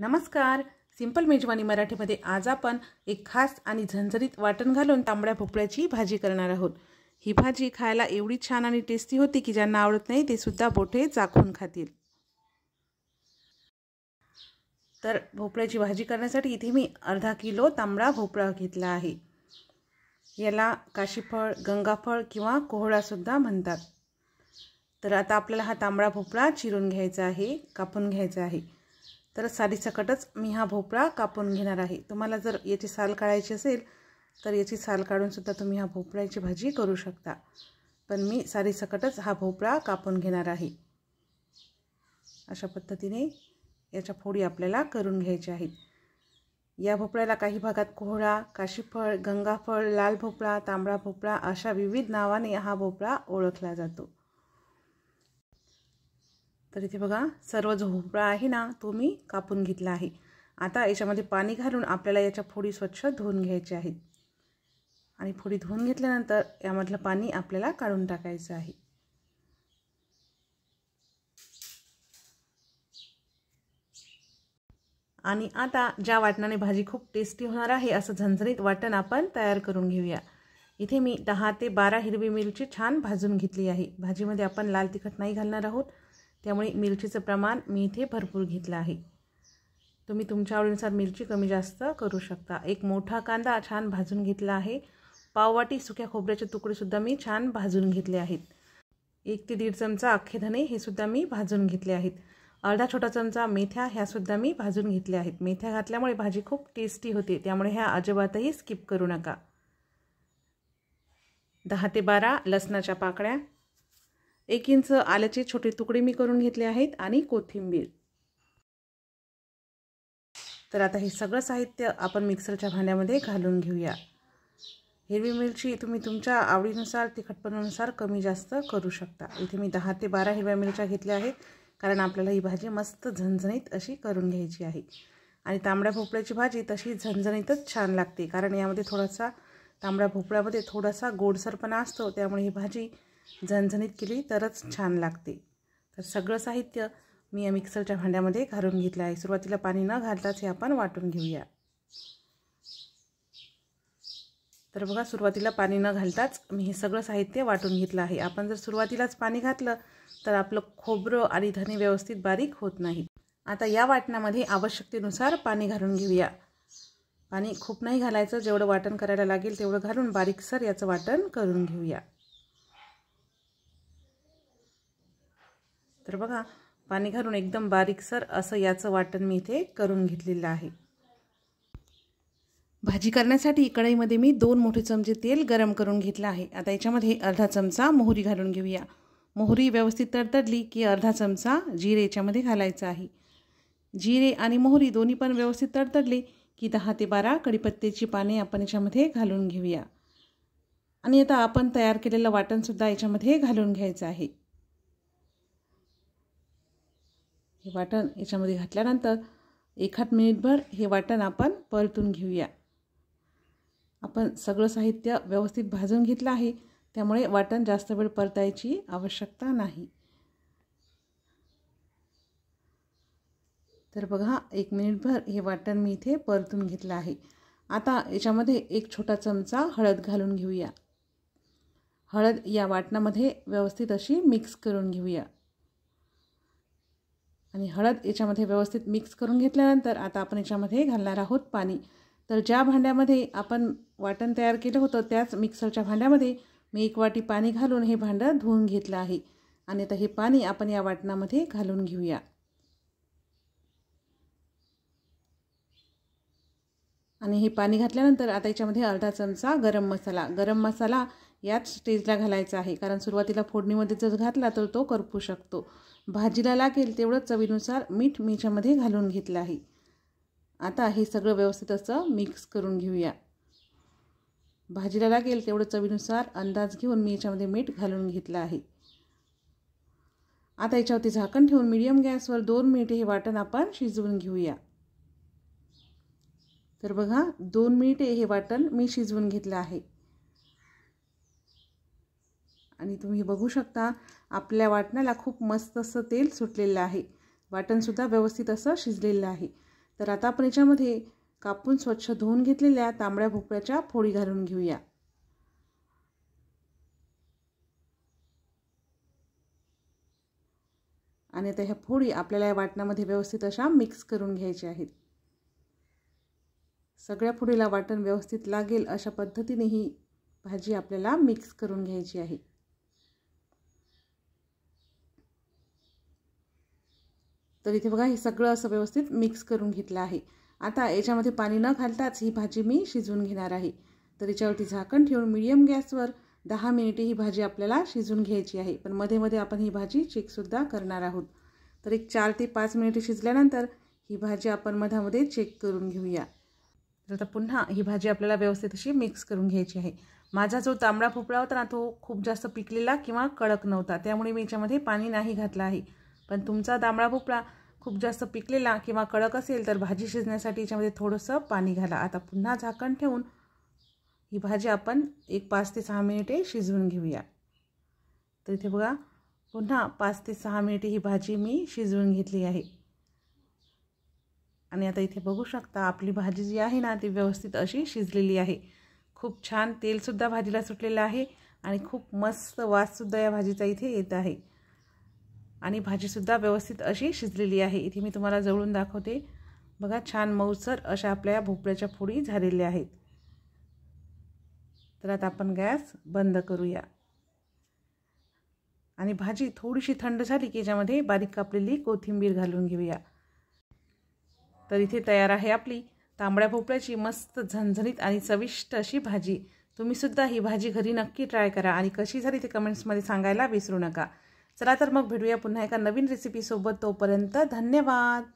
नमस्कार सिंपल मेजवानी मराठीमध्ये आज आपण एक खास आणि झणझणीत वाटण घालून तांबड्या भोपळ्याची भाजी करणार आहोत ही भाजी खायला एवढी छान आणि टेस्टी होती की ज्यांना आवडत नाही ते सुद्धा बोठे चाखून खातील तर भोपळ्याची भाजी करण्यासाठी इथे मी अर्धा किलो तांबडा भोपळा घेतला आहे याला काशीफळ गंगाफळ किंवा कोहळासुद्धा म्हणतात तर आता आपल्याला हा तांबडा भोपळा चिरून घ्यायचा आहे कापून घ्यायचा आहे तर सालीसकटच मी हा भोपळा कापून घेणार आहे तुम्हाला जर याची साल काढायची असेल तर याची साल काढूनसुद्धा तुम्ही हा भोपळ्याची भाजी करू शकता पण मी सालीसकटच हा भोपळा कापून घेणार आहे अशा पद्धतीने याच्या फोडी आपल्याला करून घ्यायच्या आहेत या भोपळ्याला काही भागात कोहळा काशीफळ गंगाफळ लाल भोपळा तांबडा भोपळा अशा विविध नावाने हा भोपळा ओळखला जातो तर इथे बघा सर्व जो भोपळा आहे ना तो मी कापून घेतला आहे आता याच्यामध्ये पाणी घालून आपल्याला याच्या फोडी स्वच्छ धुवून घ्यायचे आहेत आणि फोडी धुवून घेतल्यानंतर यामधलं पाणी आपल्याला काढून टाकायचं आहे आणि आता ज्या वाटणाने भाजी खूप टेस्टी होणार आहे असं झणझणीत वाटण आपण तयार करून घेऊया इथे मी दहा ते बारा हिरवी मिरची छान भाजून घेतली आहे भाजीमध्ये आपण लाल तिखट नाही घालणार आहोत त्यामुळे मिरचीचं प्रमाण मी इथे भरपूर घेतलं आहे तुम्ही तुमच्या आवडीनुसार मिरची कमी जास्त करू शकता एक मोठा कांदा छान भाजून घेतला आहे पाववाटी सुक्या खोबऱ्याचे तुकडेसुद्धा मी छान भाजून घेतले आहेत एक ते दीड चमचा अख्खे धणे हे सुद्धा मी भाजून घेतले आहेत अर्धा छोटा चमचा मेथ्या ह्यासुद्धा मी भाजून घेतल्या आहेत मेथ्या घातल्यामुळे भाजी खूप टेस्टी होते त्यामुळे ह्या अजिबातही स्किप करू नका दहा ते बारा लसणाच्या पाकळ्या एक इंच आल्याचे छोटे तुकडे मी करून घेतले आहेत आणि कोथिंबीर तर आता हे सगळं साहित्य आपण मिक्सरच्या भांड्यामध्ये घालून घेऊया हिरवी मिरची तुम्ही तुमच्या आवडीनुसार तिखटपणानुसार कमी जास्त करू शकता इथे मी दहा ते बारा हिरव्या मिरच्या घेतल्या आहेत कारण आपल्याला ही भाजी मस्त झणझणीत अशी करून घ्यायची आहे आणि तांबड्या भोपळ्याची भाजी तशी झणझणीतच छान लागते कारण यामध्ये थोडासा तांबड्या भोपळ्यामध्ये थोडासा गोडसरपणा असतो त्यामुळे ही भाजी झणझणीत केली तरच छान लागते तर सगळं साहित्य मी या मिक्सरच्या भांड्यामध्ये घालून घेतलं आहे सुरुवातीला पाणी न घालताच हे आपण वाटून घेऊया तर बघा सुरुवातीला पाणी न घालताच मी हे सगळं साहित्य वाटून घेतलं आहे आपण जर सुरुवातीलाच पाणी घातलं तर आपलं खोबरं आणि धने व्यवस्थित बारीक होत नाही आता या वाटणामध्ये आवश्यकतेनुसार पाणी घालून घेऊया पाणी खूप नाही घालायचं जेवढं वाटण करायला लागेल तेवढं घालून बारीकसर याचं वाटण करून घेऊया तर बघा पाणी घालून एकदम बारीकसर असं याचं वाटण मी इथे करून घेतलेलं आहे भाजी करण्यासाठी कढईमध्ये मी दोन मोठे चमचे तेल गरम करून घेतलं आहे आता याच्यामध्ये अर्धा चमचा मोहरी घालून घेऊया मोहरी व्यवस्थित तडतडली की अर्धा चमचा जिरे याच्यामध्ये घालायचा आहे जिरे आणि मोहरी दोन्ही पण व्यवस्थित तडतडले की दहा ते बारा कडीपत्तेची पाने आपण याच्यामध्ये घालून घेऊया आणि आता आपण तयार केलेलं वाटणसुद्धा याच्यामध्ये घालून घ्यायचं आहे हे वाटण याच्यामध्ये घातल्यानंतर एखाद मिनिटभर हे वाटण आपण परतून घेऊया आपण सगळं साहित्य व्यवस्थित भाजून घेतलं आहे त्यामुळे वाटण जास्त वेळ परतायची आवश्यकता नाही तर बघा एक मिनिटभर हे वाटण मी इथे परतून घेतलं आहे आता याच्यामध्ये एक छोटा चमचा हळद घालून घेऊया हळद या वाटणामध्ये व्यवस्थित अशी मिक्स करून घेऊया आणि हळद याच्यामध्ये व्यवस्थित मिक्स करून घेतल्यानंतर आता आपण याच्यामध्ये घालणार आहोत पाणी तर ज्या भांड्यामध्ये आपण वाटण तयार केलं होतं त्याच मिक्सरच्या भांड्यामध्ये मी एक वाटी पाणी घालून हे भांडं धुवून घेतलं आहे आणि आता हे पाणी आपण या वाटणामध्ये घालून घेऊया आणि हे पाणी घातल्यानंतर आता याच्यामध्ये अर्धा चमचा गरम मसाला गरम मसाला याच स्टेजला घालायचा आहे कारण सुरुवातीला फोडणीमध्ये जर घातला तर तो करपू शकतो भाजीला लागेल तेवढं चवीनुसार मीठ मी याच्यामध्ये घालून घेतलं आहे आता हे सगळं व्यवस्थित असं मिक्स करून घेऊया भाजीला लागेल तेवढं चवीनुसार अंदाज घेऊन मी याच्यामध्ये मीठ घालून घेतलं आहे आता याच्यावरती झाकण ठेवून मिडियम गॅसवर दोन मिनिटे हे वाटण आपण शिजवून घेऊया तर बघा दोन मिनिटे हे वाटण मी शिजवून घेतलं आहे आणि तुम्ही बघू शकता आपल्या वाटणाला खूप मस्त असं तेल सुटलेलं आहे वाटणसुद्धा व्यवस्थित असं शिजलेलं आहे तर आता आपण याच्यामध्ये कापून स्वच्छ धुवून घेतलेल्या तांबड्या भोपळ्याच्या फोडी घालून घेऊया आणि आता ह्या फोडी आपल्याला या वाटणामध्ये व्यवस्थित अशा मिक्स करून घ्यायच्या आहेत सगळ्या फोडीला वाटण व्यवस्थित लागेल अशा पद्धतीने ही भाजी आपल्याला मिक्स करून घ्यायची आहे तर इथे बघा हे सगळं असं व्यवस्थित मिक्स करून घेतलं आहे आता याच्यामध्ये पाणी न घालताच ही भाजी मी शिजवून घेणार आहे तर याच्यावरती झाकण ठेवून मिडियम गॅसवर दहा मिनिटे ही भाजी आपल्याला शिजून घ्यायची आहे पण मध्ये मध्ये आपण ही भाजी चेकसुद्धा करणार आहोत तर एक चार ते पाच मिनिटे शिजल्यानंतर ही भाजी आपण मधामध्ये चेक करून घेऊया तर आता पुन्हा ही भाजी आपल्याला व्यवस्थित अशी मिक्स करून घ्यायची आहे माझा जो तांबडा भोपळा होता ना तो खूप जास्त पिकलेला किंवा कडक नव्हता त्यामुळे मी याच्यामध्ये पाणी नाही घातलं आहे पण तुमचा दांबळा भोपळा खूप जास्त पिकलेला किंवा कडक असेल तर भाजी शिजण्यासाठी याच्यामध्ये थोडंसं पाणी घाला आता पुन्हा झाकण ठेवून ही भाजी आपण एक पाच ते सहा मिनिटे शिजवून घेऊया तर इथे बघा पुन्हा पाच ते सहा मिनिटे ही भाजी मी शिजवून घेतली आहे आणि आता इथे बघू शकता आपली भाजी जी आहे ना ती व्यवस्थित अशी शिजलेली आहे खूप छान तेलसुद्धा भाजीला सुटलेलं आहे आणि खूप मस्त वाससुद्धा या भाजीचा इथे येत आहे आणि भाजीसुद्धा व्यवस्थित अशी शिजलेली आहे इथे मी तुम्हाला जवळून दाखवते बघा छान मऊसर अशा आपल्या भोपळ्याच्या फोडी झालेल्या आहेत तर आता आपण गॅस बंद करूया आणि भाजी थोडीशी थंड झाली की याच्यामध्ये बारीक कापलेली कोथिंबीर घालून घेऊया तर इथे तयार आहे आपली तांबड्या भोपळ्याची मस्त झणझणीत आणि चविष्ट अशी भाजी तुम्हीसुद्धा ही भाजी घरी नक्की ट्राय करा आणि कशी झाली ते कमेंट्समध्ये सांगायला विसरू नका चला तर मग भेटूया पुन्हा एका नवीन रेसिपीसोबत तोपर्यंत धन्यवाद